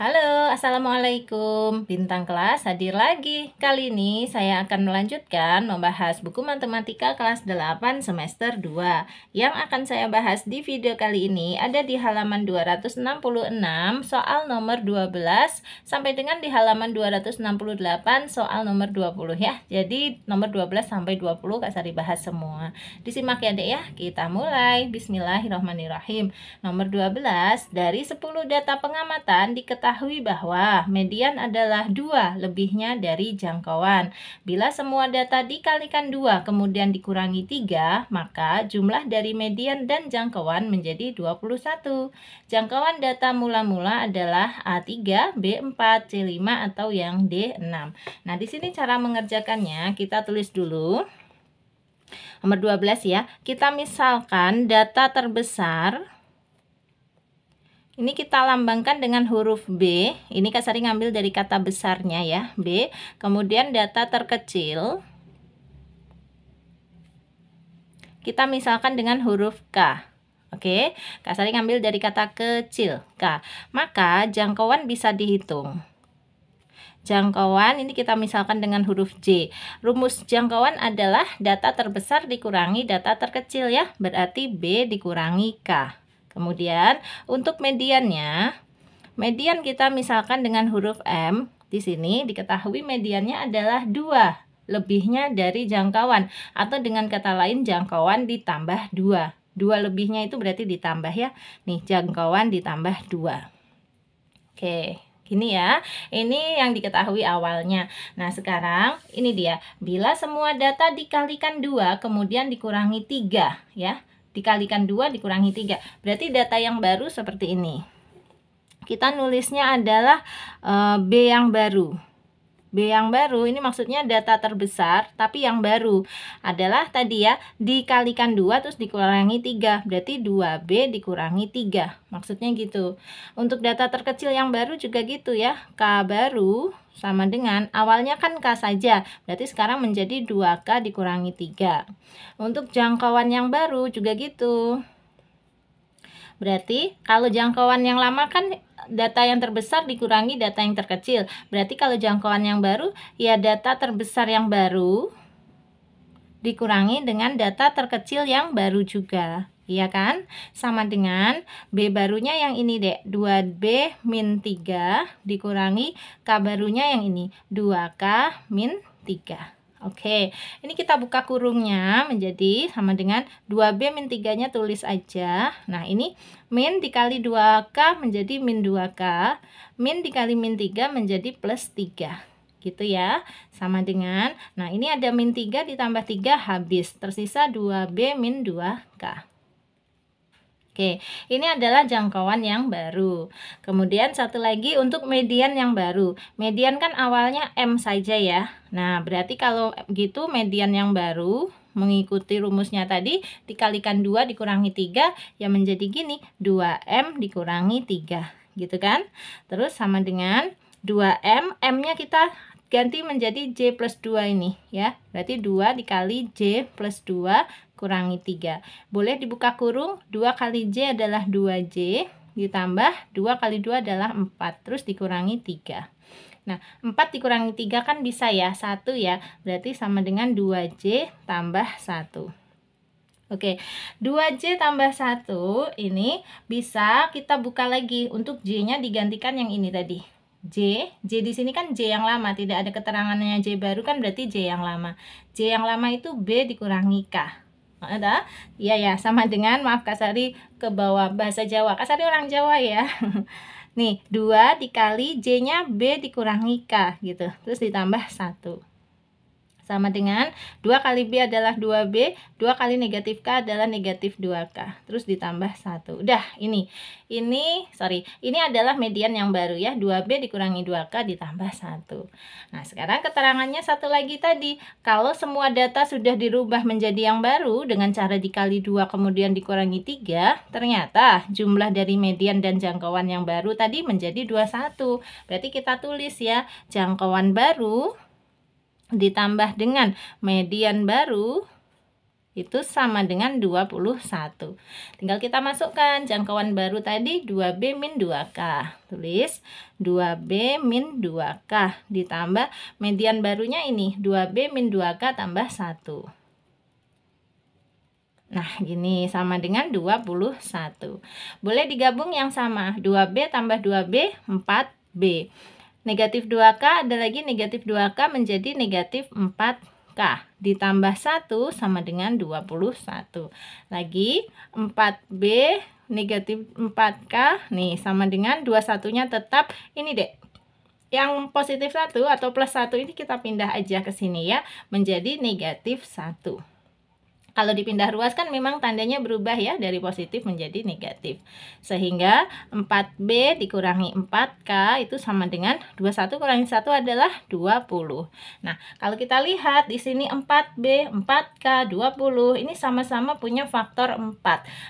Hello. Assalamualaikum Bintang kelas hadir lagi Kali ini saya akan melanjutkan membahas buku matematika kelas 8 semester 2 Yang akan saya bahas di video kali ini ada di halaman 266 soal nomor 12 Sampai dengan di halaman 268 soal nomor 20 ya Jadi nomor 12 sampai 20 Kak Sari bahas semua Disimak ya dek ya Kita mulai Bismillahirrahmanirrahim Nomor 12 dari 10 data pengamatan diketahui bahwa bahwa median adalah dua lebihnya dari jangkauan. Bila semua data dikalikan dua kemudian dikurangi tiga, maka jumlah dari median dan jangkauan menjadi 21. Jangkauan data mula-mula adalah A3, B4, C5 atau yang D6. Nah, di sini cara mengerjakannya kita tulis dulu. Nomor 12 ya. Kita misalkan data terbesar ini kita lambangkan dengan huruf B. Ini Kak Sari ngambil dari kata besarnya ya, B. Kemudian data terkecil. Kita misalkan dengan huruf K. Oke, Kak Sari ngambil dari kata kecil, K. Maka jangkauan bisa dihitung jangkauan ini kita misalkan dengan huruf J. Rumus jangkauan adalah data terbesar dikurangi data terkecil ya, berarti B dikurangi K. Kemudian untuk mediannya, median kita misalkan dengan huruf M di sini diketahui mediannya adalah dua lebihnya dari jangkauan atau dengan kata lain jangkauan ditambah dua, dua lebihnya itu berarti ditambah ya. Nih jangkauan ditambah dua. Oke, gini ya. Ini yang diketahui awalnya. Nah, sekarang ini dia. Bila semua data dikalikan dua kemudian dikurangi tiga, ya dikalikan 2 dikurangi 3 berarti data yang baru seperti ini kita nulisnya adalah uh, B yang baru B yang baru ini maksudnya data terbesar tapi yang baru adalah tadi ya dikalikan 2 terus dikurangi 3 berarti 2B dikurangi 3 maksudnya gitu untuk data terkecil yang baru juga gitu ya K baru sama dengan awalnya kan K saja berarti sekarang menjadi 2K dikurangi 3 untuk jangkauan yang baru juga gitu Berarti kalau jangkauan yang lama kan data yang terbesar dikurangi data yang terkecil. Berarti kalau jangkauan yang baru, ya data terbesar yang baru dikurangi dengan data terkecil yang baru juga. ya kan? Sama dengan B barunya yang ini dek. 2B min 3 dikurangi K barunya yang ini. 2K min 3. Oke, okay. ini kita buka kurungnya menjadi sama dengan 2B min 3-nya tulis aja. Nah, ini min dikali 2K menjadi min 2K, min dikali min 3 menjadi plus 3 gitu ya sama dengan nah ini ada min 3 ditambah 3 habis tersisa 2B min 2K Oke. Oke, ini adalah jangkauan yang baru. Kemudian satu lagi untuk median yang baru. Median kan awalnya M saja ya. Nah, berarti kalau gitu median yang baru mengikuti rumusnya tadi dikalikan 2 dikurangi 3 yang menjadi gini 2M dikurangi 3 gitu kan terus sama dengan 2M M-nya kita ganti menjadi J plus 2 ini ya berarti 2 dikali J plus 2 kurangi 3. Boleh dibuka kurung, 2 kali J adalah 2J, ditambah 2 kali 2 adalah 4, terus dikurangi 3. Nah, 4 dikurangi 3 kan bisa ya, 1 ya. Berarti sama dengan 2J tambah 1. Oke, okay. 2J tambah 1 ini bisa kita buka lagi. Untuk J-nya digantikan yang ini tadi. J, J di sini kan J yang lama, tidak ada keterangannya J baru kan berarti J yang lama. J yang lama itu B dikurangi K ada iya ya sama dengan maaf kasari ke bawah bahasa Jawa kasari orang Jawa ya nih dua dikali J nya B dikurangi K gitu terus ditambah satu sama dengan 2 kali B adalah 2B, 2 kali negatif K adalah negatif 2K. Terus ditambah 1. Udah, ini. Ini, sorry, ini adalah median yang baru ya. 2B dikurangi 2K ditambah 1. Nah, sekarang keterangannya satu lagi tadi. Kalau semua data sudah dirubah menjadi yang baru dengan cara dikali 2 kemudian dikurangi 3, ternyata jumlah dari median dan jangkauan yang baru tadi menjadi 21. Berarti kita tulis ya, jangkauan baru ditambah dengan median baru itu sama dengan 21. Tinggal kita masukkan jangkauan baru tadi 2B min 2K. Tulis 2B min 2K ditambah median barunya ini 2B min 2K tambah 1. Nah, gini sama dengan 21. Boleh digabung yang sama, 2B tambah 2B, 4B. Negatif 2K ada lagi negatif 2K menjadi negatif 4K. Ditambah 1 sama dengan 21. Lagi 4B negatif 4K. Nih sama dengan 21-nya tetap ini deh. Yang positif 1 atau plus 1 ini kita pindah aja ke sini ya. Menjadi negatif 1. Kalau dipindah ruas kan memang tandanya berubah ya dari positif menjadi negatif. Sehingga 4B dikurangi 4K itu sama dengan 21 kurangi 1 adalah 20. Nah, kalau kita lihat di sini 4B, 4K, 20 ini sama-sama punya faktor 4.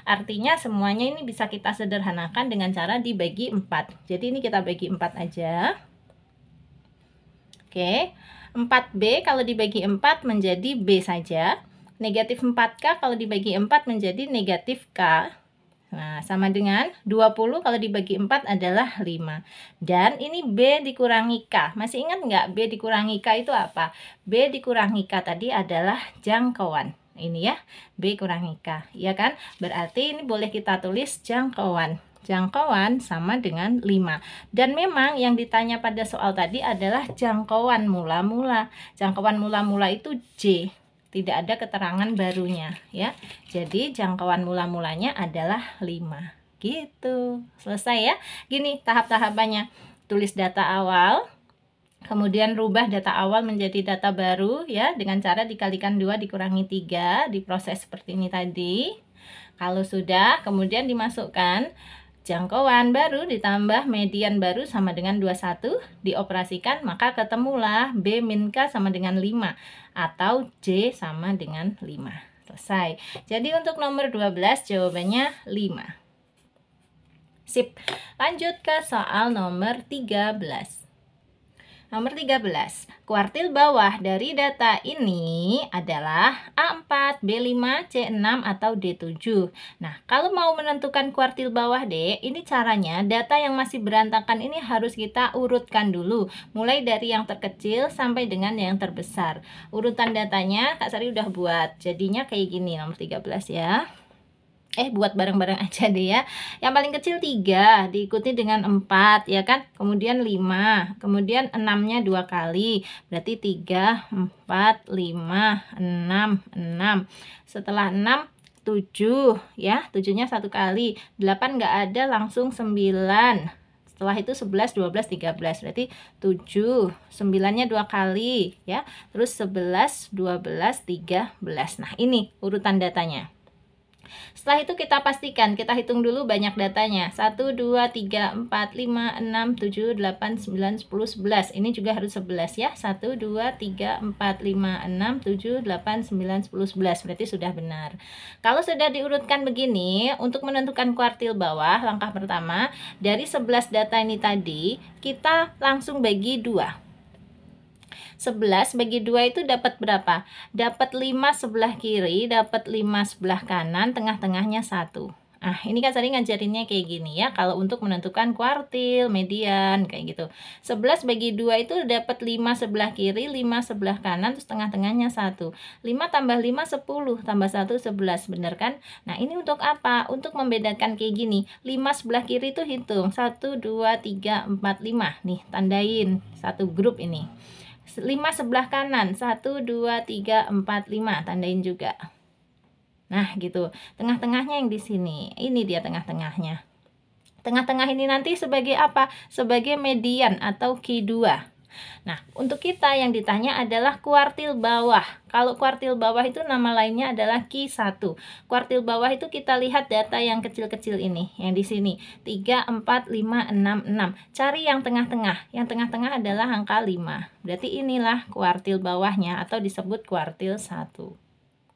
Artinya semuanya ini bisa kita sederhanakan dengan cara dibagi 4. Jadi ini kita bagi 4 aja. Oke. 4B kalau dibagi 4 menjadi B saja. Negatif 4K kalau dibagi 4 menjadi negatif K. Nah, sama dengan 20 kalau dibagi 4 adalah 5. Dan ini B dikurangi K. Masih ingat nggak B dikurangi K itu apa? B dikurangi K tadi adalah jangkauan. Ini ya, B kurangi K. Ya kan? Berarti ini boleh kita tulis jangkauan. Jangkauan sama dengan 5. Dan memang yang ditanya pada soal tadi adalah jangkauan mula-mula. Jangkauan mula-mula itu J tidak ada keterangan barunya ya. Jadi jangkauan mula-mulanya adalah 5. Gitu. Selesai ya. Gini tahap-tahapannya. Tulis data awal, kemudian rubah data awal menjadi data baru ya dengan cara dikalikan dua dikurangi tiga diproses seperti ini tadi. Kalau sudah, kemudian dimasukkan jangkauan baru ditambah median baru sama dengan 21 dioperasikan maka ketemulah B min K sama dengan 5 atau J sama dengan 5 selesai jadi untuk nomor 12 jawabannya 5 sip lanjut ke soal nomor 13 Nomor 13, kuartil bawah dari data ini adalah A4, B5, C6, atau D7. Nah, kalau mau menentukan kuartil bawah D, ini caranya data yang masih berantakan ini harus kita urutkan dulu. Mulai dari yang terkecil sampai dengan yang terbesar. Urutan datanya Kak Sari udah buat, jadinya kayak gini nomor 13 ya eh buat bareng-bareng aja deh ya. Yang paling kecil 3 diikuti dengan 4 ya kan. Kemudian 5, kemudian 6-nya 2 kali. Berarti 3 4 5 6 6. Setelah 6 7 ya. 7-nya 1 kali. 8 nggak ada langsung 9. Setelah itu 11, 12, 13. Berarti 7, 9-nya 2 kali ya. Terus 11, 12, 13. Nah, ini urutan datanya. Setelah itu kita pastikan, kita hitung dulu banyak datanya. 1, 2, 3, 4, 5, 6, 7, 8, 9, 10, 11. Ini juga harus 11 ya. 1, 2, 3, 4, 5, 6, 7, 8, 9, 10, 11. Berarti sudah benar. Kalau sudah diurutkan begini, untuk menentukan kuartil bawah, langkah pertama, dari 11 data ini tadi, kita langsung bagi 2. 11 bagi 2 itu dapat berapa? Dapat 5 sebelah kiri, dapat 5 sebelah kanan, tengah-tengahnya 1. Nah, ini kan sering ngajarinnya kayak gini ya, kalau untuk menentukan kuartil, median, kayak gitu. 11 bagi 2 itu dapat 5 sebelah kiri, 5 sebelah kanan, terus tengah-tengahnya 1. 5 tambah 5, 10, tambah 1, 11, bener kan? Nah, ini untuk apa? Untuk membedakan kayak gini, 5 sebelah kiri itu hitung, 1, 2, 3, 4, 5. Nih, tandain satu grup ini. 5 sebelah kanan 1, 2, 3, 4, 5 tandain juga nah gitu tengah-tengahnya yang di sini ini dia tengah-tengahnya tengah-tengah ini nanti sebagai apa sebagai median atau Q2 Nah, untuk kita yang ditanya adalah kuartil bawah. Kalau kuartil bawah itu nama lainnya adalah Q1. Kuartil bawah itu kita lihat data yang kecil-kecil ini, yang di sini. 3, 4, 5, 6, 6. Cari yang tengah-tengah. Yang tengah-tengah adalah angka 5. Berarti inilah kuartil bawahnya atau disebut kuartil 1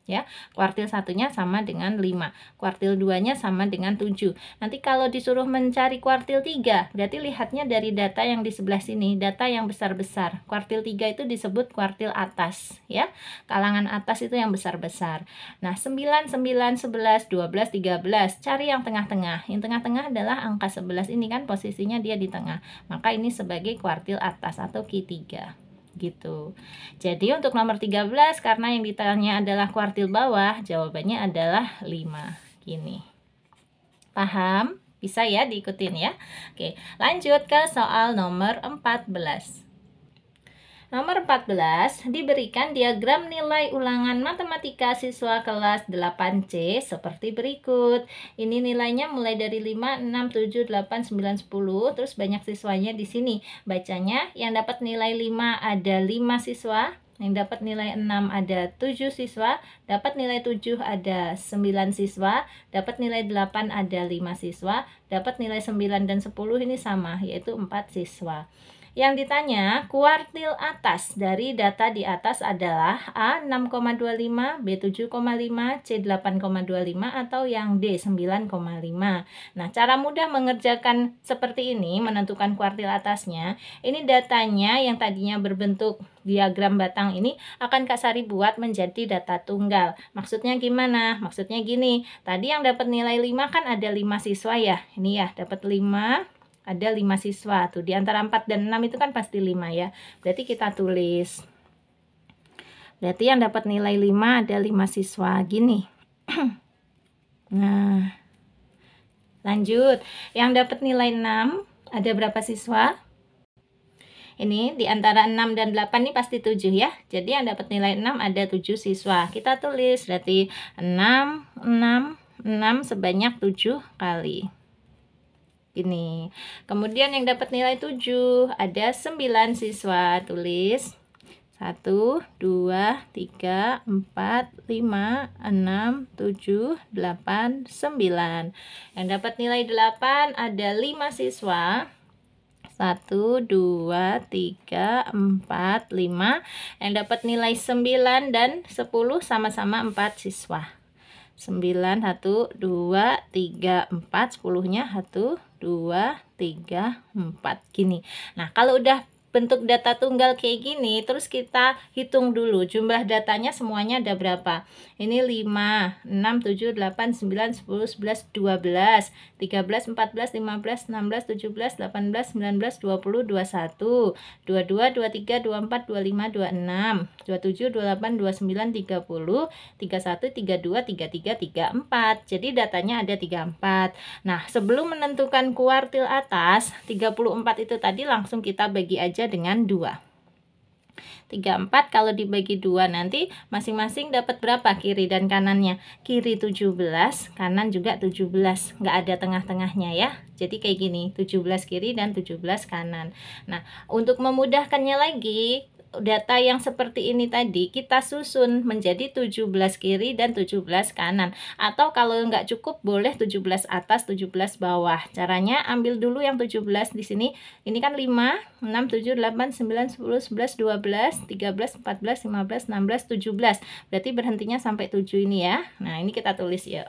ya. Kuartil satunya sama dengan 5, kuartil 2-nya sama dengan 7. Nanti kalau disuruh mencari kuartil 3, berarti lihatnya dari data yang di sebelah sini, data yang besar-besar. Kuartil 3 itu disebut kuartil atas, ya. Kalangan atas itu yang besar-besar. Nah, 9, 9, 11, 12, 13. Cari yang tengah-tengah. Yang tengah-tengah adalah angka 11 ini kan posisinya dia di tengah. Maka ini sebagai kuartil atas atau Q3 gitu. Jadi untuk nomor 13 karena yang ditanya adalah kuartil bawah, jawabannya adalah 5. Gini. Paham? Bisa ya diikutin ya. Oke, lanjut ke soal nomor 14. Nomor 14, diberikan diagram nilai ulangan matematika siswa kelas 8C seperti berikut. Ini nilainya mulai dari 5, 6, 7, 8, 9, 10, terus banyak siswanya di sini. Bacanya yang dapat nilai 5 ada 5 siswa, yang dapat nilai 6 ada 7 siswa, dapat nilai 7 ada 9 siswa, dapat nilai 8 ada 5 siswa, dapat nilai 9 dan 10 ini sama, yaitu 4 siswa. Yang ditanya kuartil atas dari data di atas adalah A 6,25, B 7,5, C 8,25 atau yang D 9,5. Nah, cara mudah mengerjakan seperti ini menentukan kuartil atasnya, ini datanya yang tadinya berbentuk diagram batang ini akan Kak Sari buat menjadi data tunggal. Maksudnya gimana? Maksudnya gini, tadi yang dapat nilai 5 kan ada 5 siswa ya. Ini ya, dapat 5 ada 5 siswa tuh. Di antara 4 dan 6 itu kan pasti 5 ya. Berarti kita tulis. Berarti yang dapat nilai 5 ada 5 siswa gini. nah. Lanjut. Yang dapat nilai 6 ada berapa siswa? Ini di antara 6 dan 8 ini pasti 7 ya. Jadi yang dapat nilai 6 ada 7 siswa. Kita tulis berarti 6 6 6 sebanyak 7 kali ini. Kemudian yang dapat nilai 7 ada 9 siswa. Tulis 1 2 3 4 5 6 7 8 9. Yang dapat nilai 8 ada 5 siswa. 1 2 3 4 5. Yang dapat nilai 9 dan 10 sama-sama 4 siswa. 9 1 2 3 4 10-nya 1 2, 3, 4 gini. Nah, kalau udah bentuk data tunggal kayak gini terus kita hitung dulu jumlah datanya semuanya ada berapa ini 5 6 7 8 9 10 11 12 13 14 15 16 17 18 19 20 21 22 23 24 25 26 27 28 29 30 31 32 33 34 jadi datanya ada 34 nah sebelum menentukan kuartil atas 34 itu tadi langsung kita bagi aja saja dengan 2. 34 kalau dibagi 2 nanti masing-masing dapat berapa kiri dan kanannya? Kiri 17, kanan juga 17. Nggak ada tengah-tengahnya ya. Jadi kayak gini, 17 kiri dan 17 kanan. Nah, untuk memudahkannya lagi, data yang seperti ini tadi kita susun menjadi 17 kiri dan 17 kanan atau kalau nggak cukup boleh 17 atas 17 bawah caranya ambil dulu yang 17 di sini ini kan 5 6 7 8 9 10 11 12 13 14 15 16 17 berarti berhentinya sampai 7 ini ya nah ini kita tulis yuk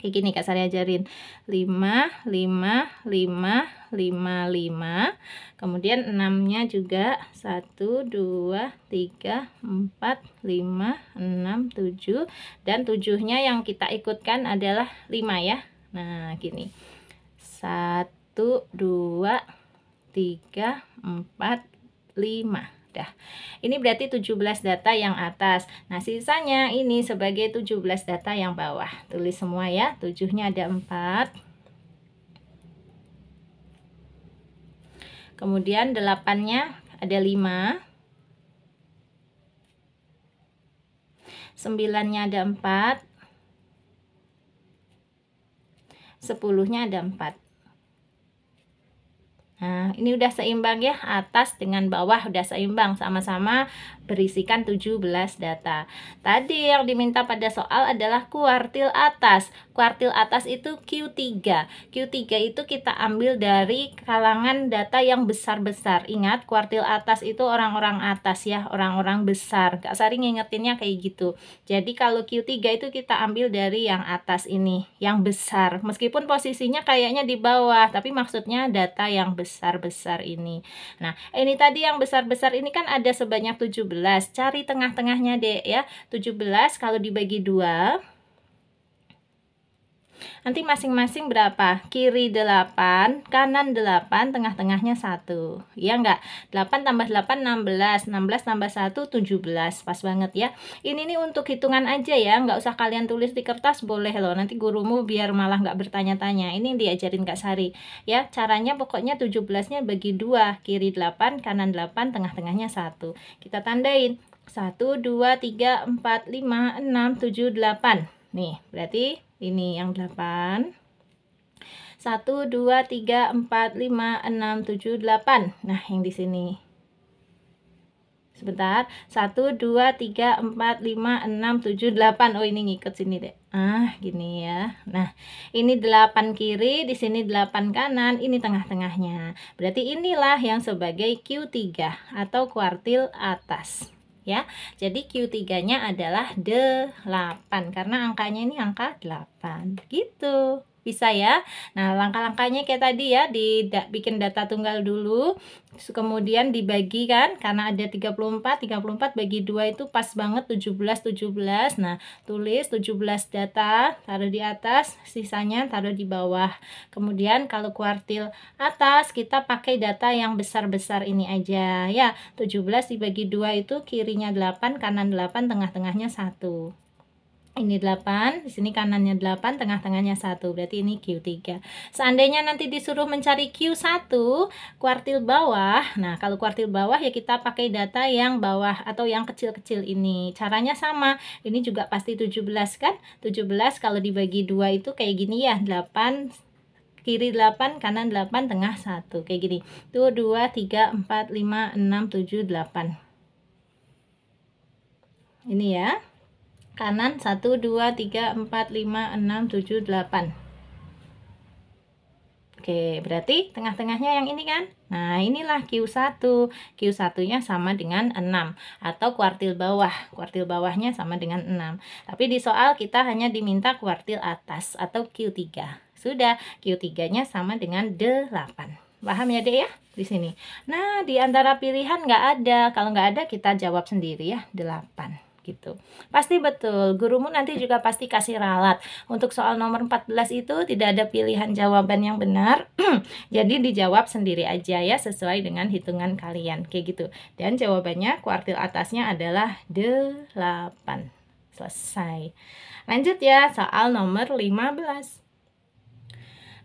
kayak gini Kak Sari ajarin 5 5 5 5 5 kemudian 6 nya juga 1 2 3 4 5 6 7 dan 7 nya yang kita ikutkan adalah 5 ya nah gini 1 2 3 4 5 Dah. Ini berarti 17 data yang atas. Nah, sisanya ini sebagai 17 data yang bawah. Tulis semua ya. 7-nya ada 4. Kemudian 8-nya ada 5. 9-nya ada 4. 10-nya ada 4. Nah, ini udah seimbang ya, atas dengan bawah udah seimbang sama-sama berisikan 17 data. Tadi yang diminta pada soal adalah kuartil atas. Kuartil atas itu Q3. Q3 itu kita ambil dari kalangan data yang besar-besar. Ingat, kuartil atas itu orang-orang atas ya, orang-orang besar. Kak Sari ngingetinnya kayak gitu. Jadi kalau Q3 itu kita ambil dari yang atas ini, yang besar. Meskipun posisinya kayaknya di bawah, tapi maksudnya data yang besar-besar ini. Nah, ini tadi yang besar-besar ini kan ada sebanyak 17 17. Cari tengah-tengahnya deh ya. 17 kalau dibagi 2 Nanti masing-masing berapa? Kiri 8, kanan 8, tengah-tengahnya 1. Ya enggak? 8 tambah 8 16, 16 tambah 1 17. Pas banget ya. Ini nih untuk hitungan aja ya, enggak usah kalian tulis di kertas boleh loh. Nanti gurumu biar malah enggak bertanya-tanya. Ini diajarin Kak Sari. Ya, caranya pokoknya 17-nya bagi 2, kiri 8, kanan 8, tengah-tengahnya 1. Kita tandain. 1 2 3 4 5 6 7 8. Nih, berarti ini yang 8 1 2 3 4 5 6 7 8 nah yang di sini sebentar 1 2 3 4 5 6 7 8 oh ini ngikut sini deh ah gini ya nah ini 8 kiri di sini 8 kanan ini tengah-tengahnya berarti inilah yang sebagai Q3 atau kuartil atas ya. Jadi Q3-nya adalah 8 karena angkanya ini angka 8. Gitu bisa ya. Nah, langkah-langkahnya kayak tadi ya, di da, bikin data tunggal dulu, terus kemudian dibagi kan, karena ada 34, 34 bagi 2 itu pas banget 17, 17. Nah, tulis 17 data, taruh di atas, sisanya taruh di bawah. Kemudian kalau kuartil atas, kita pakai data yang besar-besar ini aja ya. 17 dibagi 2 itu kirinya 8, kanan 8, tengah-tengahnya 1 ini 8, di sini kanannya 8, tengah-tengahnya 1. Berarti ini Q3. Seandainya nanti disuruh mencari Q1 kuartil bawah. Nah, kalau kuartil bawah ya kita pakai data yang bawah atau yang kecil-kecil ini. Caranya sama. Ini juga pasti 17 kan? 17 kalau dibagi 2 itu kayak gini ya, 8 kiri 8, kanan 8, tengah 1. Kayak gini. 2 2 3 4 5 6 7 8. Ini ya kanan 1 2 3 4 5 6 7 8 Oke berarti tengah-tengahnya yang ini kan Nah inilah Q1 Q1 nya sama dengan 6 Atau kuartil bawah Kuartil bawahnya sama dengan 6 Tapi di soal kita hanya diminta kuartil atas Atau Q3 Sudah Q3 nya sama dengan 8 paham ya deh ya di sini nah di antara pilihan nggak ada kalau nggak ada kita jawab sendiri ya 8 gitu. Pasti betul. Gurumu nanti juga pasti kasih ralat. Untuk soal nomor 14 itu tidak ada pilihan jawaban yang benar. Jadi dijawab sendiri aja ya sesuai dengan hitungan kalian. Kayak gitu. Dan jawabannya kuartil atasnya adalah 8. Selesai. Lanjut ya soal nomor 15.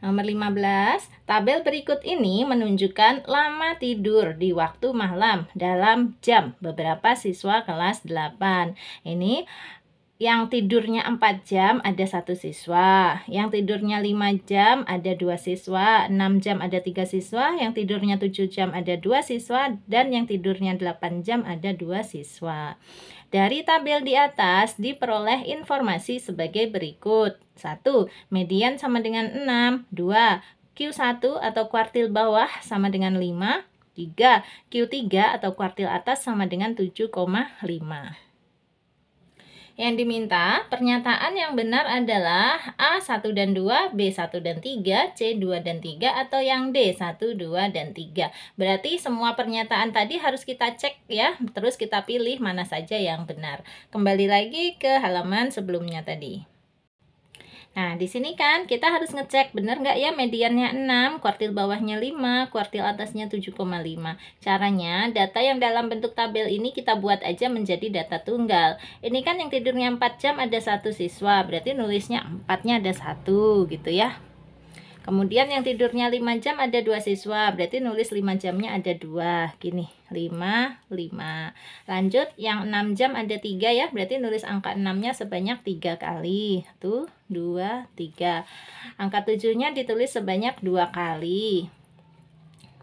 Nomor 15, tabel berikut ini menunjukkan lama tidur di waktu malam dalam jam beberapa siswa kelas 8. Ini yang tidurnya 4 jam ada satu siswa, yang tidurnya 5 jam ada dua siswa, 6 jam ada tiga siswa, yang tidurnya 7 jam ada dua siswa, dan yang tidurnya 8 jam ada dua siswa. Dari tabel di atas diperoleh informasi sebagai berikut. 1. Median sama dengan 6. 2. Q1 atau kuartil bawah sama dengan 5. 3. Q3 atau kuartil atas sama dengan 7,5. Yang diminta, pernyataan yang benar adalah A1 dan 2, B1 dan 3, C2 dan 3, atau yang D1, 2, dan 3. Berarti semua pernyataan tadi harus kita cek ya, terus kita pilih mana saja yang benar. Kembali lagi ke halaman sebelumnya tadi. Nah, di sini kan kita harus ngecek benar nggak ya mediannya 6, kuartil bawahnya 5, kuartil atasnya 7,5. Caranya, data yang dalam bentuk tabel ini kita buat aja menjadi data tunggal. Ini kan yang tidurnya 4 jam ada satu siswa, berarti nulisnya 4-nya ada satu gitu ya. Kemudian yang tidurnya 5 jam ada dua siswa, berarti nulis 5 jamnya ada dua gini, 5, 5. Lanjut, yang 6 jam ada tiga ya, berarti nulis angka 6-nya sebanyak tiga kali. Tuh, 2, 3. Angka 7-nya ditulis sebanyak dua kali.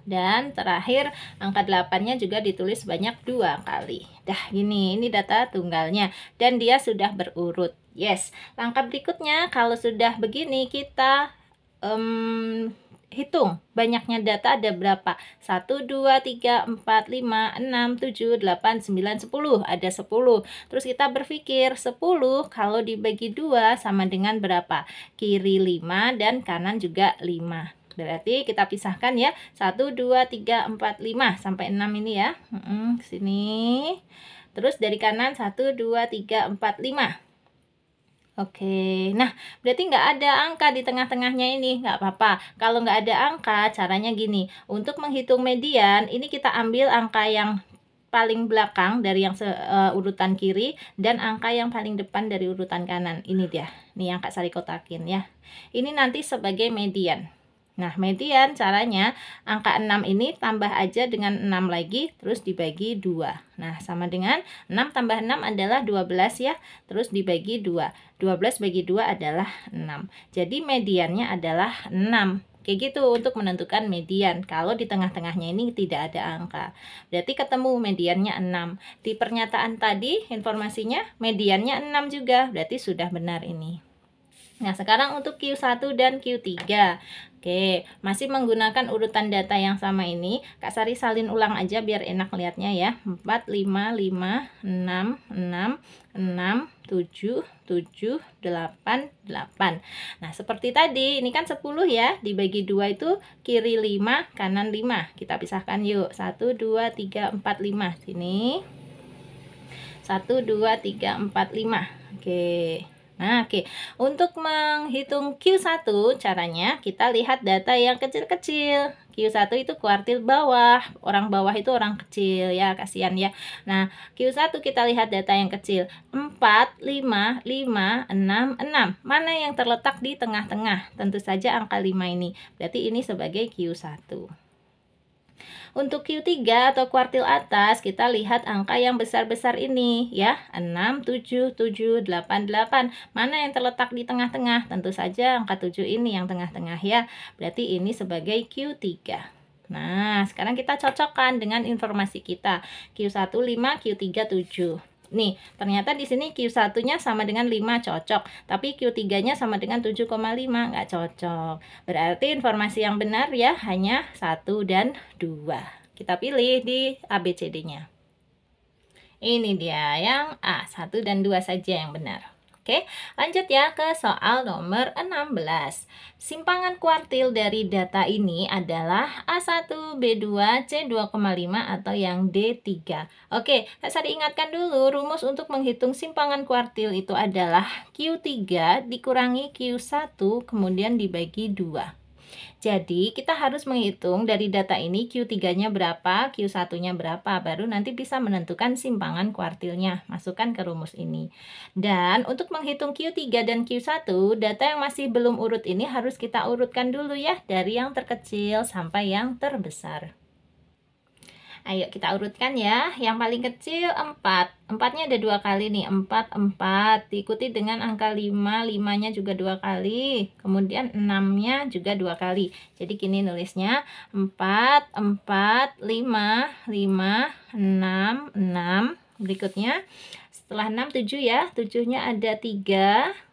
Dan terakhir, angka 8-nya juga ditulis banyak dua kali. Dah, gini, ini data tunggalnya. Dan dia sudah berurut. Yes, langkah berikutnya kalau sudah begini kita um, hitung banyaknya data ada berapa 1, 2, 3, 4, 5, 6, 7, 8, 9, 10 ada 10 terus kita berpikir 10 kalau dibagi 2 sama dengan berapa kiri 5 dan kanan juga 5 berarti kita pisahkan ya 1, 2, 3, 4, 5 sampai 6 ini ya hmm, sini terus dari kanan 1, 2, 3, 4, 5 Oke, nah berarti nggak ada angka di tengah-tengahnya ini, nggak apa-apa. Kalau nggak ada angka, caranya gini. Untuk menghitung median, ini kita ambil angka yang paling belakang dari yang se, uh, urutan kiri dan angka yang paling depan dari urutan kanan. Ini dia, nih yang Kak Sari kotakin ya. Ini nanti sebagai median. Nah, median caranya angka 6 ini tambah aja dengan 6 lagi, terus dibagi 2. Nah, sama dengan 6 tambah 6 adalah 12 ya, terus dibagi 2. 12 bagi 2 adalah 6. Jadi mediannya adalah 6. Kayak gitu untuk menentukan median. Kalau di tengah-tengahnya ini tidak ada angka. Berarti ketemu mediannya 6. Di pernyataan tadi informasinya mediannya 6 juga. Berarti sudah benar ini. Nah, sekarang untuk Q1 dan Q3. Oke, masih menggunakan urutan data yang sama ini. Kak Sari salin ulang aja biar enak lihatnya ya. 4, 5, 5, 6, 6, 6, 7, 7, 8, 8. Nah, seperti tadi, ini kan 10 ya. Dibagi 2 itu kiri 5, kanan 5. Kita pisahkan yuk. 1, 2, 3, 4, 5. Sini. 1, 2, 3, 4, 5. Oke. Nah, oke. Okay. Untuk menghitung Q1, caranya kita lihat data yang kecil-kecil. Q1 itu kuartil bawah, orang bawah itu orang kecil ya, kasihan ya. Nah, Q1 kita lihat data yang kecil. 4, 5, 5, 6, 6. Mana yang terletak di tengah-tengah? Tentu saja angka 5 ini. Berarti ini sebagai Q1. Untuk Q3 atau kuartil atas kita lihat angka yang besar-besar ini ya 6, 7, 7, 8, 8 Mana yang terletak di tengah-tengah? Tentu saja angka 7 ini yang tengah-tengah ya Berarti ini sebagai Q3 Nah, sekarang kita cocokkan dengan informasi kita. Q1 5, Q3 7. Nih, ternyata di sini Q1-nya sama dengan 5 cocok, tapi Q3-nya sama dengan 7,5 nggak cocok. Berarti informasi yang benar ya hanya 1 dan 2. Kita pilih di ABCD-nya. Ini dia yang A, 1 dan 2 saja yang benar. Oke, lanjut ya ke soal nomor 16. Simpangan kuartil dari data ini adalah A1, B2, C2,5 atau yang D3. Oke, saya diingatkan dulu rumus untuk menghitung simpangan kuartil itu adalah Q3 dikurangi Q1 kemudian dibagi 2. Jadi kita harus menghitung dari data ini Q3-nya berapa, Q1-nya berapa, baru nanti bisa menentukan simpangan kuartilnya. Masukkan ke rumus ini. Dan untuk menghitung Q3 dan Q1, data yang masih belum urut ini harus kita urutkan dulu ya dari yang terkecil sampai yang terbesar. Ayo kita urutkan ya. Yang paling kecil 4. 4-nya ada 2 kali nih. 4, 4. Diikuti dengan angka 5. 5-nya juga 2 kali. Kemudian 6-nya juga 2 kali. Jadi gini nulisnya. 4, 4, 5, 5, 6, 6. Berikutnya setelah 6, 7 ya. 7-nya ada 3.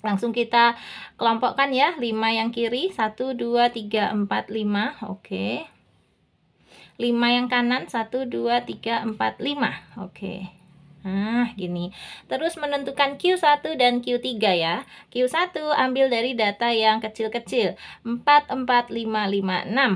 langsung kita kelompokkan ya 5 yang kiri 1 2 3 4 5 oke okay. 5 yang kanan 1 2 3 4 5 oke okay. Nah, gini. Terus menentukan Q1 dan Q3 ya. Q1 ambil dari data yang kecil-kecil. 4, 4, 5, 5, 6.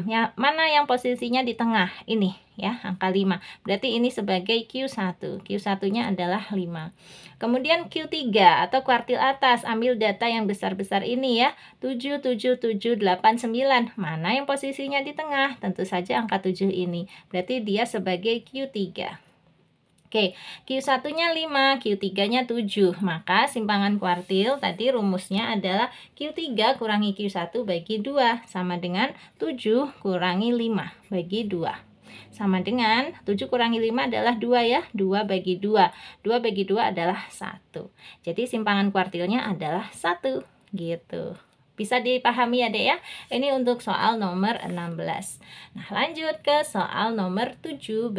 Ya, mana yang posisinya di tengah? Ini ya, angka 5. Berarti ini sebagai Q1. Q1-nya adalah 5. Kemudian Q3 atau kuartil atas, ambil data yang besar-besar ini ya, 7, 7, 7, 8, 9. Mana yang posisinya di tengah? Tentu saja angka 7 ini. Berarti dia sebagai Q3. Oke, Q1-nya 5, Q3-nya 7. Maka simpangan kuartil tadi rumusnya adalah Q3 kurangi Q1 bagi 2 sama dengan 7 kurangi 5 bagi 2 sama dengan 7 kurangi 5 adalah 2 ya 2 bagi 2 2 bagi 2 adalah 1 jadi simpangan kuartilnya adalah 1 gitu bisa dipahami ya dek ya ini untuk soal nomor 16 nah lanjut ke soal nomor 17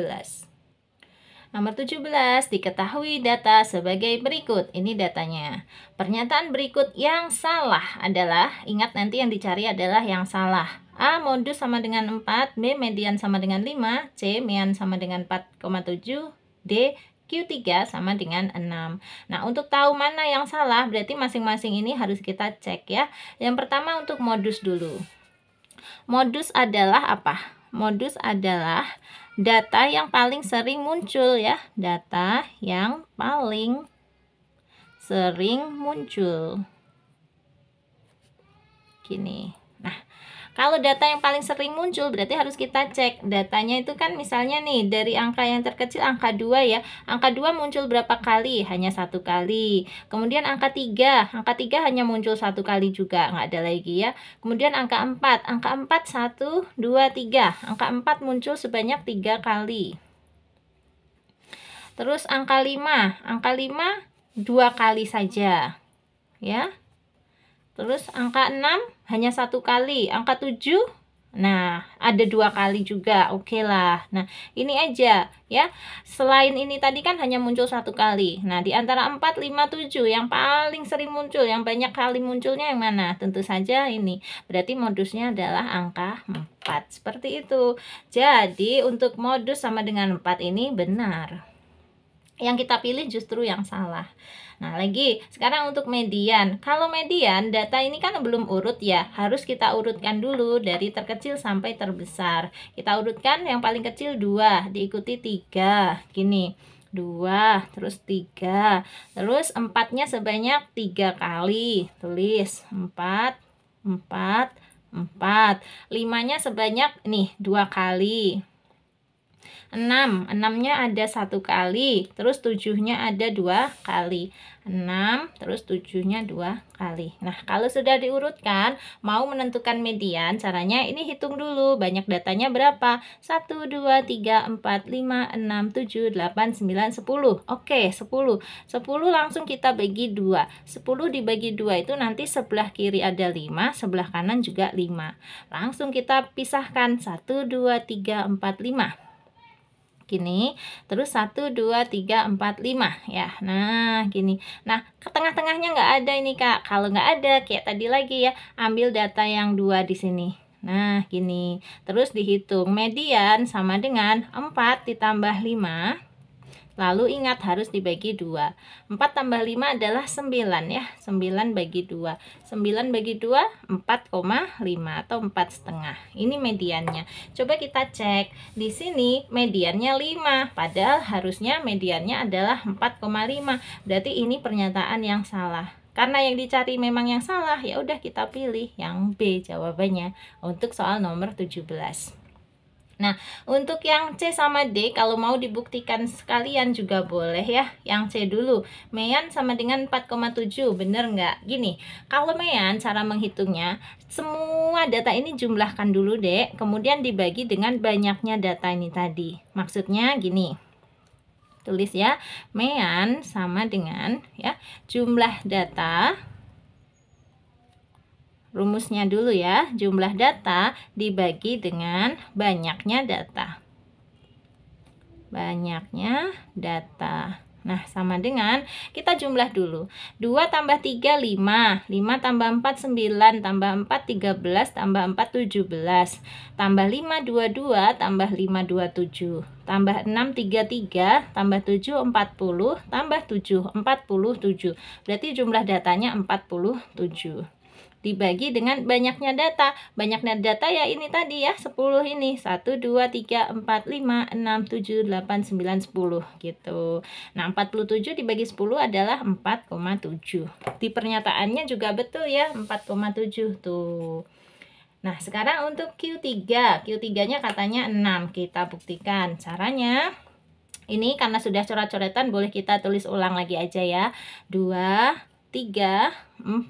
Nomor 17 diketahui data sebagai berikut. Ini datanya. Pernyataan berikut yang salah adalah ingat nanti yang dicari adalah yang salah. A. Modus sama dengan 4, B. Median sama dengan 5, C. Mean sama dengan 4,7, D. Q3 sama dengan 6. Nah, untuk tahu mana yang salah, berarti masing-masing ini harus kita cek ya. Yang pertama untuk modus dulu. Modus adalah apa? Modus adalah data yang paling sering muncul ya. Data yang paling sering muncul. Gini. Kalau data yang paling sering muncul berarti harus kita cek datanya itu kan misalnya nih dari angka yang terkecil angka 2 ya. Angka 2 muncul berapa kali? Hanya satu kali. Kemudian angka 3, angka 3 hanya muncul satu kali juga, nggak ada lagi ya. Kemudian angka 4, angka 4 1 2 3. Angka 4 muncul sebanyak 3 kali. Terus angka 5, angka 5 dua kali saja. Ya. Terus angka 6 hanya satu kali. Angka 7 Nah, ada dua kali juga, oke okay lah. Nah, ini aja ya. Selain ini tadi kan hanya muncul satu kali. Nah, di antara 4, 5, 7 yang paling sering muncul, yang banyak kali munculnya yang mana? Tentu saja ini. Berarti modusnya adalah angka 4. Seperti itu. Jadi, untuk modus sama dengan 4 ini benar. Yang kita pilih justru yang salah. Nah, lagi sekarang untuk median. Kalau median, data ini kan belum urut ya. Harus kita urutkan dulu dari terkecil sampai terbesar. Kita urutkan yang paling kecil 2, diikuti 3. Gini. 2, terus 3. Terus 4-nya sebanyak 3 kali. Tulis 4 4 4. 5-nya sebanyak nih 2 kali. 6. 6-nya ada satu kali, terus 7-nya ada dua kali. 6, terus 7-nya dua kali. Nah, kalau sudah diurutkan, mau menentukan median, caranya ini hitung dulu. Banyak datanya berapa? 1, 2, 3, 4, 5, 6, 7, 8, 9, 10. Oke, 10. 10 langsung kita bagi 2. 10 dibagi 2 itu nanti sebelah kiri ada 5, sebelah kanan juga 5. Langsung kita pisahkan 1, 2, 3, 4, 5 gini terus satu dua tiga empat lima ya nah gini nah ke tengah-tengahnya nggak ada ini kak kalau nggak ada kayak tadi lagi ya ambil data yang dua di sini nah gini terus dihitung median sama dengan empat ditambah lima Lalu ingat harus dibagi 2. 4 tambah 5 adalah 9 ya. 9 bagi 2. 9 bagi 2, 4,5 atau 4 setengah. Ini mediannya. Coba kita cek. Di sini mediannya 5. Padahal harusnya mediannya adalah 4,5. Berarti ini pernyataan yang salah. Karena yang dicari memang yang salah, ya udah kita pilih yang B jawabannya untuk soal nomor 17. Nah, untuk yang C sama D, kalau mau dibuktikan sekalian juga boleh ya. Yang C dulu, mean sama dengan 4,7, bener nggak? Gini, kalau mean cara menghitungnya, semua data ini jumlahkan dulu dek, kemudian dibagi dengan banyaknya data ini tadi. Maksudnya gini, tulis ya, mean sama dengan ya jumlah data Rumusnya dulu ya, jumlah data dibagi dengan banyaknya data. Banyaknya data. Nah, sama dengan kita jumlah dulu. 2 tambah 3, 5. 5 tambah 4, 9. Tambah 4, 13. Tambah 4, 17. Tambah 5, 22. Tambah 5, 27. Tambah 6, 33. Tambah 7, 40. Tambah 7, 47. Berarti jumlah datanya 47 dibagi dengan banyaknya data. Banyaknya data ya ini tadi ya 10 ini 1 2 3 4 5 6 7 8 9 10 gitu. Nah, 47 dibagi 10 adalah 4,7. Di pernyataannya juga betul ya 4,7 tuh. Nah, sekarang untuk Q3. Q3-nya katanya 6. Kita buktikan caranya. Ini karena sudah coret-coretan, boleh kita tulis ulang lagi aja ya. 2, 3, 4,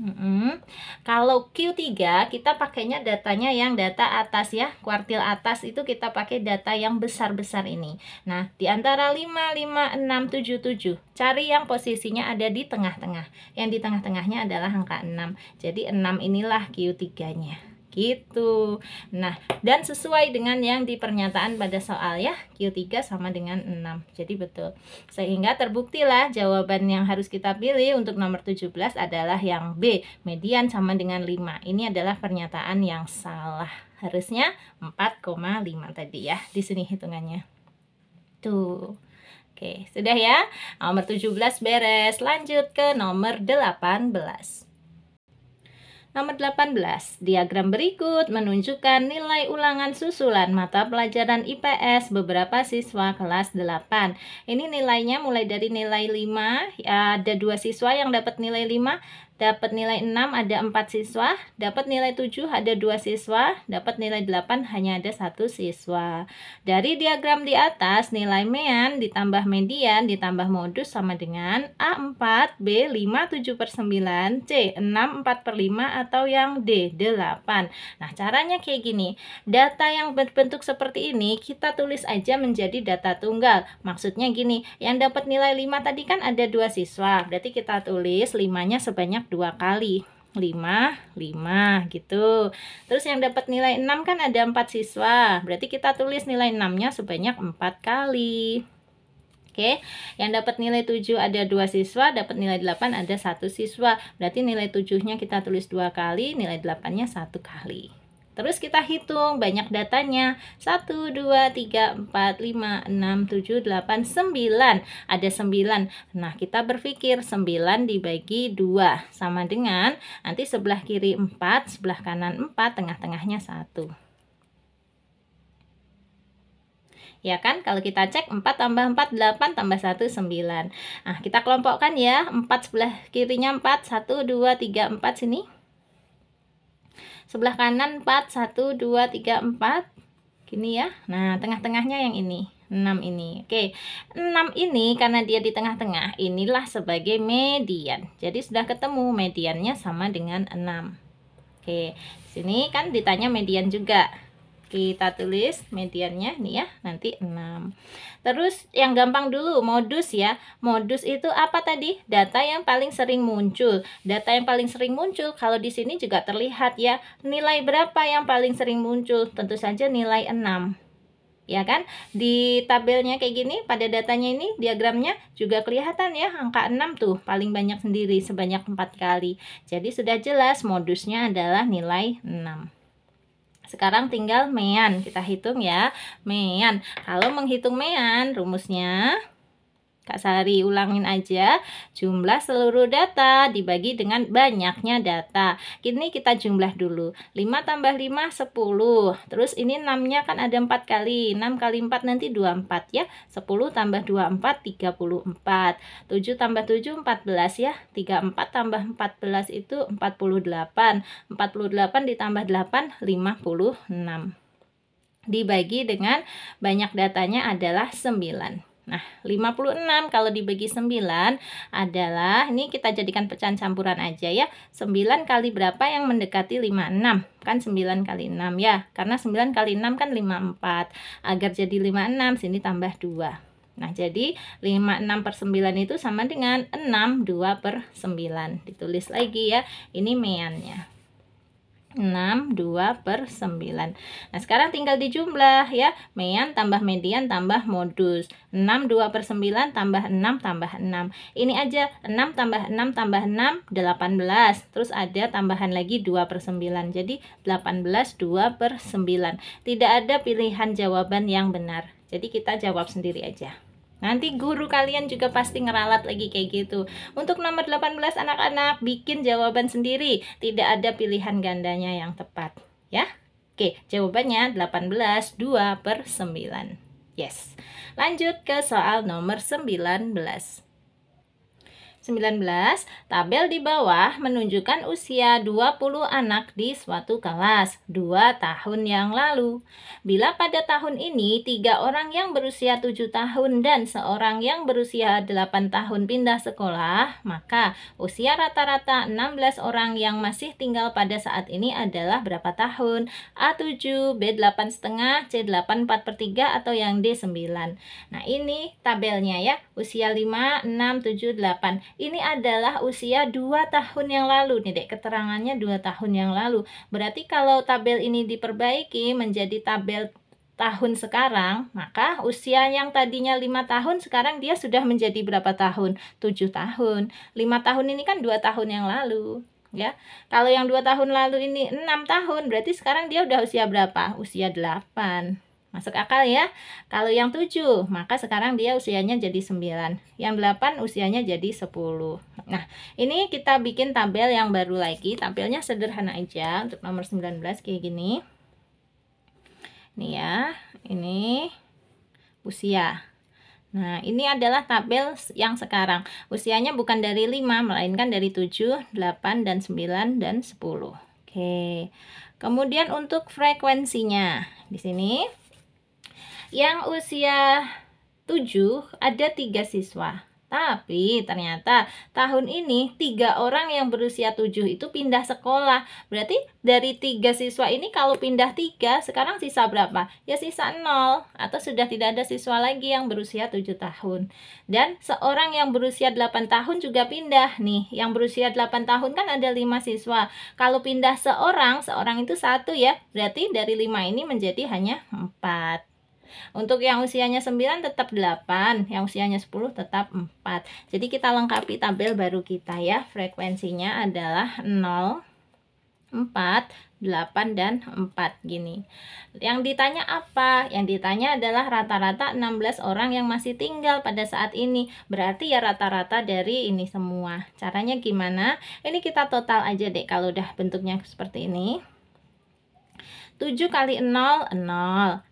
Mm -hmm. Kalau Q3 kita pakainya datanya yang data atas ya Kuartil atas itu kita pakai data yang besar-besar ini Nah di antara 5, 5, 6, 7, 7 Cari yang posisinya ada di tengah-tengah Yang di tengah-tengahnya adalah angka 6 Jadi 6 inilah Q3 nya gitu. Nah, dan sesuai dengan yang di pernyataan pada soal ya, Q3 sama dengan 6. Jadi betul. Sehingga terbuktilah jawaban yang harus kita pilih untuk nomor 17 adalah yang B, median sama dengan 5. Ini adalah pernyataan yang salah harusnya 4,5 tadi ya di sini hitungannya tuh oke sudah ya nomor 17 beres lanjut ke nomor 18 Nomor 18. Diagram berikut menunjukkan nilai ulangan susulan mata pelajaran IPS beberapa siswa kelas 8. Ini nilainya mulai dari nilai 5, ya, ada dua siswa yang dapat nilai 5, Dapat nilai 6 ada 4 siswa, dapat nilai 7 ada 2 siswa, dapat nilai 8 hanya ada 1 siswa. Dari diagram di atas, nilai mean ditambah median ditambah modus sama dengan A4, B 5 7 per 9, C 6 4 per 5 atau yang D 8. Nah caranya kayak gini, data yang berbentuk seperti ini kita tulis aja menjadi data tunggal. Maksudnya gini, yang dapat nilai 5 tadi kan ada 2 siswa, berarti kita tulis 5-nya sebanyak dua kali 5, 5 gitu. Terus yang dapat nilai 6 kan ada 4 siswa. Berarti kita tulis nilai 6-nya sebanyak 4 kali. Oke, yang dapat nilai 7 ada 2 siswa, dapat nilai 8 ada 1 siswa. Berarti nilai 7-nya kita tulis 2 kali, nilai 8-nya 1 kali. Terus kita hitung banyak datanya 1, 2, 3, 4, 5, 6, 7, 8, 9 Ada 9 Nah kita berpikir 9 dibagi 2 Sama dengan nanti sebelah kiri 4 Sebelah kanan 4 Tengah-tengahnya 1 Ya kan kalau kita cek 4 tambah 4 8 tambah 1 9 Nah kita kelompokkan ya 4 sebelah kirinya 4 1 2 3 4 sini sebelah kanan 4 1 2 3 4 gini ya nah tengah-tengahnya yang ini 6 ini oke 6 ini karena dia di tengah-tengah inilah sebagai median jadi sudah ketemu mediannya sama dengan 6 oke sini kan ditanya median juga kita tulis mediannya nih ya nanti 6 terus yang gampang dulu modus ya modus itu apa tadi data yang paling sering muncul data yang paling sering muncul kalau di sini juga terlihat ya nilai berapa yang paling sering muncul tentu saja nilai 6 ya kan? Di tabelnya kayak gini, pada datanya ini diagramnya juga kelihatan ya, angka 6 tuh paling banyak sendiri sebanyak 4 kali. Jadi sudah jelas modusnya adalah nilai 6. Sekarang tinggal mean. Kita hitung ya. Mean. Kalau menghitung mean, rumusnya Kak Sari ulangin aja jumlah seluruh data dibagi dengan banyaknya data. Kini kita jumlah dulu. 5 tambah 5 10. Terus ini 6-nya kan ada 4 kali. 6 kali 4 nanti 24 ya. 10 tambah 24 34. 7 tambah 7 14 ya. 34 tambah 14 itu 48. 48 ditambah 8 56 dibagi dengan banyak datanya adalah 9. Nah, 56 kalau dibagi 9 adalah, ini kita jadikan pecahan campuran aja ya. 9 kali berapa yang mendekati 56? Kan 9 kali 6 ya. Karena 9 kali 6 kan 54. Agar jadi 56, sini tambah 2. Nah, jadi 56 per 9 itu sama dengan 6, 2 per 9. Ditulis lagi ya, ini meannya. 6, 2 per 9 Nah sekarang tinggal dijumlah ya Mean tambah median tambah modus 6, 2 per 9 tambah 6 tambah 6 Ini aja 6 tambah 6 tambah 6 18 Terus ada tambahan lagi 2 per 9 Jadi 18 2 per 9 Tidak ada pilihan jawaban yang benar Jadi kita jawab sendiri aja Nanti guru kalian juga pasti ngeralat lagi kayak gitu. Untuk nomor 18 anak-anak bikin jawaban sendiri, tidak ada pilihan gandanya yang tepat, ya. Oke, jawabannya 18 2 per 9. Yes. Lanjut ke soal nomor 19. 19. Tabel di bawah menunjukkan usia 20 anak di suatu kelas 2 tahun yang lalu. Bila pada tahun ini tiga orang yang berusia 7 tahun dan seorang yang berusia 8 tahun pindah sekolah, maka usia rata-rata 16 orang yang masih tinggal pada saat ini adalah berapa tahun? A7, B8 setengah, C8 4 per 3 atau yang D9. Nah ini tabelnya ya, usia 5, 6, 7, 8 ini adalah usia 2 tahun yang lalu nih Dek. Keterangannya 2 tahun yang lalu. Berarti kalau tabel ini diperbaiki menjadi tabel tahun sekarang, maka usia yang tadinya lima tahun sekarang dia sudah menjadi berapa tahun? 7 tahun. 5 tahun ini kan dua tahun yang lalu ya. Kalau yang dua tahun lalu ini enam tahun, berarti sekarang dia udah usia berapa? Usia delapan. Masuk akal ya. Kalau yang 7, maka sekarang dia usianya jadi 9. Yang 8 usianya jadi 10. Nah, ini kita bikin tabel yang baru lagi. Tampilnya sederhana aja untuk nomor 19 kayak gini. Ini ya, ini usia. Nah, ini adalah tabel yang sekarang. Usianya bukan dari 5, melainkan dari 7, 8, dan 9, dan 10. Oke. Kemudian untuk frekuensinya, di sini yang usia 7 ada tiga siswa. Tapi ternyata tahun ini tiga orang yang berusia tujuh itu pindah sekolah. Berarti dari tiga siswa ini kalau pindah tiga sekarang sisa berapa? Ya sisa nol, atau sudah tidak ada siswa lagi yang berusia tujuh tahun. Dan seorang yang berusia delapan tahun juga pindah nih. Yang berusia delapan tahun kan ada lima siswa. Kalau pindah seorang, seorang itu satu ya. Berarti dari lima ini menjadi hanya empat. Untuk yang usianya 9 tetap 8, yang usianya 10 tetap 4. Jadi kita lengkapi tabel baru kita ya. Frekuensinya adalah 0, 4, 8, dan 4 gini. Yang ditanya apa? Yang ditanya adalah rata-rata 16 orang yang masih tinggal pada saat ini. Berarti ya rata-rata dari ini semua. Caranya gimana? Ini kita total aja deh kalau udah bentuknya seperti ini. 7 kali 0, 0.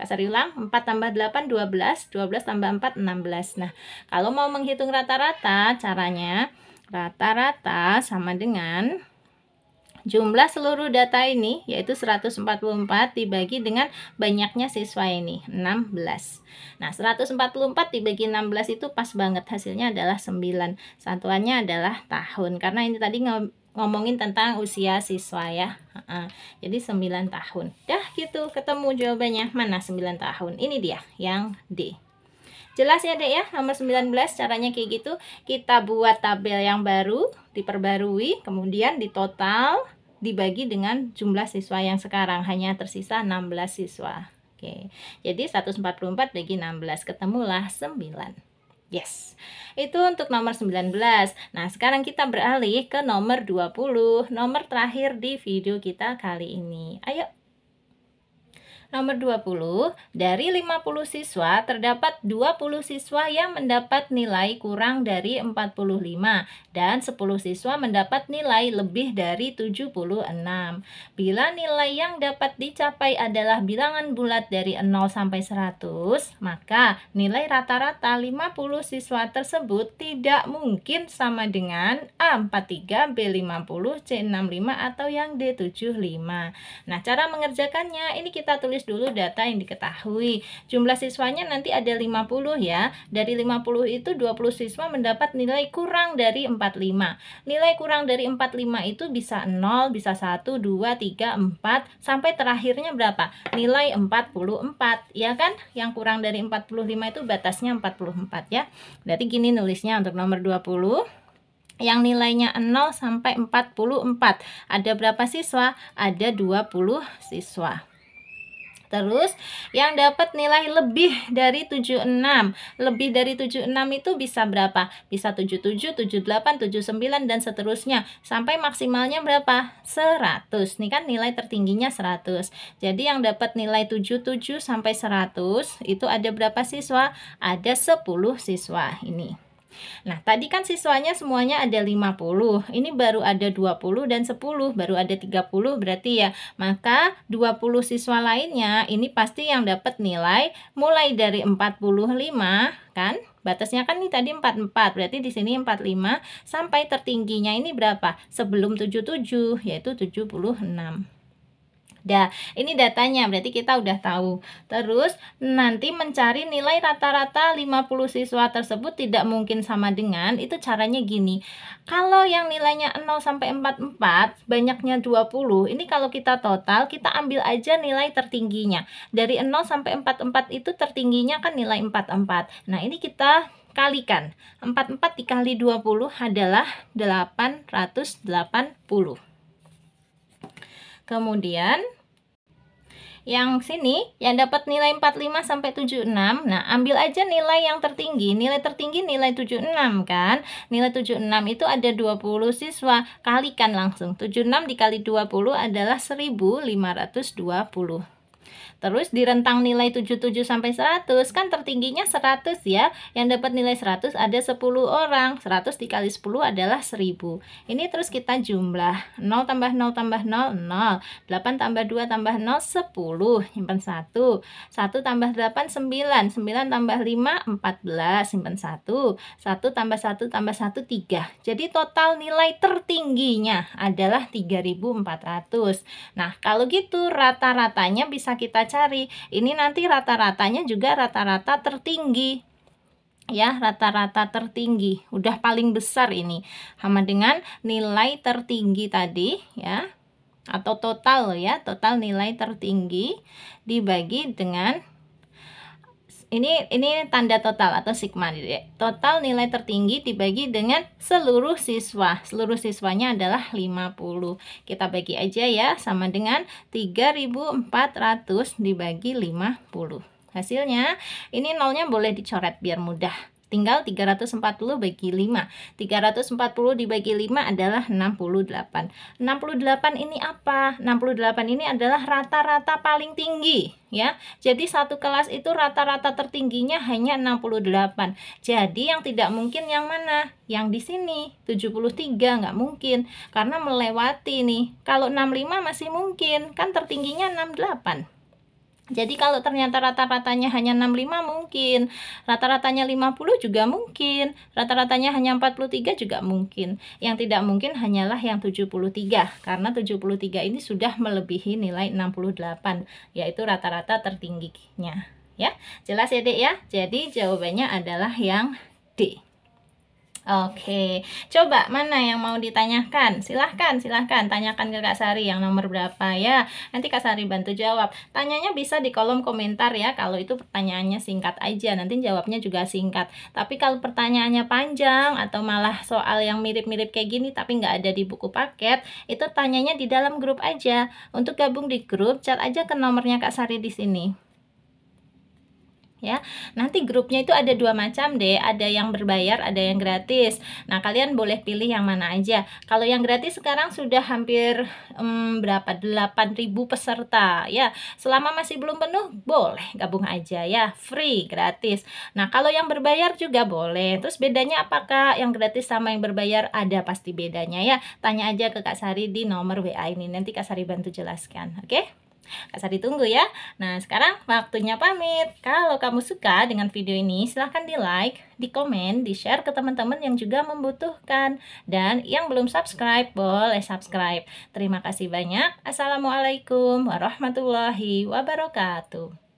Kak Sari ulang, 4 tambah 8, 12. 12 tambah 4, 16. Nah, kalau mau menghitung rata-rata, caranya rata-rata sama dengan Jumlah seluruh data ini yaitu 144 dibagi dengan banyaknya siswa ini 16. Nah, 144 dibagi 16 itu pas banget hasilnya adalah 9. Satuannya adalah tahun karena ini tadi ngomongin tentang usia siswa ya. Uh, jadi 9 tahun. Dah gitu ketemu jawabannya. Mana 9 tahun? Ini dia yang D. Jelas ya dek ya nomor 19 caranya kayak gitu. Kita buat tabel yang baru, diperbarui, kemudian di total dibagi dengan jumlah siswa yang sekarang hanya tersisa 16 siswa. Oke. Jadi 144 bagi 16 ketemulah 9. Yes. Itu untuk nomor 19. Nah, sekarang kita beralih ke nomor 20, nomor terakhir di video kita kali ini. Ayo Nomor 20, dari 50 siswa terdapat 20 siswa yang mendapat nilai kurang dari 45 dan 10 siswa mendapat nilai lebih dari 76. Bila nilai yang dapat dicapai adalah bilangan bulat dari 0 sampai 100, maka nilai rata-rata 50 siswa tersebut tidak mungkin sama dengan A43, B50, C65 atau yang D75. Nah, cara mengerjakannya ini kita tulis tulis dulu data yang diketahui. Jumlah siswanya nanti ada 50 ya. Dari 50 itu 20 siswa mendapat nilai kurang dari 45. Nilai kurang dari 45 itu bisa 0, bisa 1, 2, 3, 4 sampai terakhirnya berapa? Nilai 44 ya kan? Yang kurang dari 45 itu batasnya 44 ya. Berarti gini nulisnya untuk nomor 20 yang nilainya 0 sampai 44. Ada berapa siswa? Ada 20 siswa. Terus yang dapat nilai lebih dari 76. Lebih dari 76 itu bisa berapa? Bisa 77, 78, 79 dan seterusnya sampai maksimalnya berapa? 100. Nih kan nilai tertingginya 100. Jadi yang dapat nilai 77 sampai 100 itu ada berapa siswa? Ada 10 siswa ini. Nah, tadi kan siswanya semuanya ada 50. Ini baru ada 20 dan 10, baru ada 30 berarti ya. Maka 20 siswa lainnya ini pasti yang dapat nilai mulai dari 45 kan? Batasnya kan ini tadi 44, berarti di sini 45 sampai tertingginya ini berapa? Sebelum 77 yaitu 76 da ini datanya berarti kita udah tahu. Terus nanti mencari nilai rata-rata 50 siswa tersebut tidak mungkin sama dengan itu caranya gini. Kalau yang nilainya 0 sampai 44, banyaknya 20. Ini kalau kita total, kita ambil aja nilai tertingginya. Dari 0 sampai 44 itu tertingginya kan nilai 44. Nah, ini kita kalikan. 44 dikali 20 adalah 880. Kemudian yang sini yang dapat nilai 45 sampai 76. Nah, ambil aja nilai yang tertinggi. Nilai tertinggi nilai 76 kan? Nilai 76 itu ada 20 siswa. Kalikan langsung. 76 dikali 20 adalah 1520. Terus di rentang nilai 77 sampai 100 kan tertingginya 100 ya. Yang dapat nilai 100 ada 10 orang. 100 dikali 10 adalah 1000. Ini terus kita jumlah 0 tambah 0 tambah 0 0. 8 tambah 2 tambah 0 10. Simpan 1. 1 tambah 8 9. 9 tambah 5 14. Simpan 1. 1 tambah 1 tambah 1 3. Jadi total nilai tertingginya adalah 3400. Nah, kalau gitu rata-ratanya bisa kita cari. Ini nanti rata-ratanya juga rata-rata tertinggi ya rata-rata tertinggi udah paling besar ini sama dengan nilai tertinggi tadi ya atau total ya total nilai tertinggi dibagi dengan ini ini tanda total atau sigma total nilai tertinggi dibagi dengan seluruh siswa seluruh siswanya adalah 50 kita bagi aja ya sama dengan 3400 dibagi 50 hasilnya ini nolnya boleh dicoret biar mudah Tinggal 340 bagi 5. 340 dibagi 5 adalah 68. 68 ini apa? 68 ini adalah rata-rata paling tinggi ya. Jadi satu kelas itu rata-rata tertingginya hanya 68. Jadi yang tidak mungkin yang mana? Yang di sini 73 nggak mungkin karena melewati nih. Kalau 65 masih mungkin, kan tertingginya 68. Jadi kalau ternyata rata-ratanya hanya 65 mungkin, rata-ratanya 50 juga mungkin, rata-ratanya hanya 43 juga mungkin. Yang tidak mungkin hanyalah yang 73 karena 73 ini sudah melebihi nilai 68 yaitu rata-rata tertingginya ya. Jelas ya Dek ya? Jadi jawabannya adalah yang D. Oke, coba mana yang mau ditanyakan? Silahkan, silahkan tanyakan ke Kak Sari yang nomor berapa ya. Nanti Kak Sari bantu jawab. Tanyanya bisa di kolom komentar ya. Kalau itu pertanyaannya singkat aja, nanti jawabnya juga singkat. Tapi kalau pertanyaannya panjang atau malah soal yang mirip-mirip kayak gini tapi nggak ada di buku paket, itu tanyanya di dalam grup aja. Untuk gabung di grup, chat aja ke nomornya Kak Sari di sini ya. Nanti grupnya itu ada dua macam deh, ada yang berbayar, ada yang gratis. Nah, kalian boleh pilih yang mana aja. Kalau yang gratis sekarang sudah hampir hmm, berapa? 8000 peserta ya. Selama masih belum penuh, boleh gabung aja ya, free, gratis. Nah, kalau yang berbayar juga boleh. Terus bedanya apakah yang gratis sama yang berbayar ada pasti bedanya ya. Tanya aja ke Kak Sari di nomor WA ini. Nanti Kak Sari bantu jelaskan, oke? Okay? Asal ditunggu ya. Nah, sekarang waktunya pamit. Kalau kamu suka dengan video ini, silahkan di like, di komen, di share ke teman-teman yang juga membutuhkan. Dan yang belum subscribe, boleh subscribe. Terima kasih banyak. Assalamualaikum warahmatullahi wabarakatuh.